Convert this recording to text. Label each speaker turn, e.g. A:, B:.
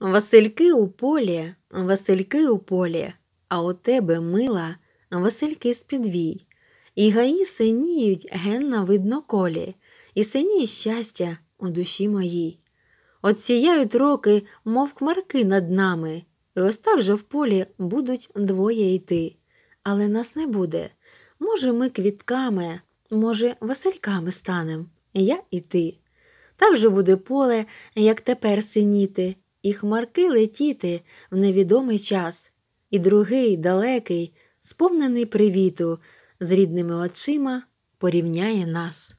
A: Васильки у полі, Васильки у полі, а у тебе мила Васильки з підвій. І гаї синіють генна видно колі, і синіє щастя у душі моїй. От сіяють роки, мов кмарки над нами, і ось так же в полі будуть двоє йти. Але нас не буде. Може, ми квітками, може, васильками станем, я і ти. Так же буде поле, як тепер синіти і хмарки летіти в невідомий час, і другий, далекий, сповнений привіту, з рідними очима порівняє нас.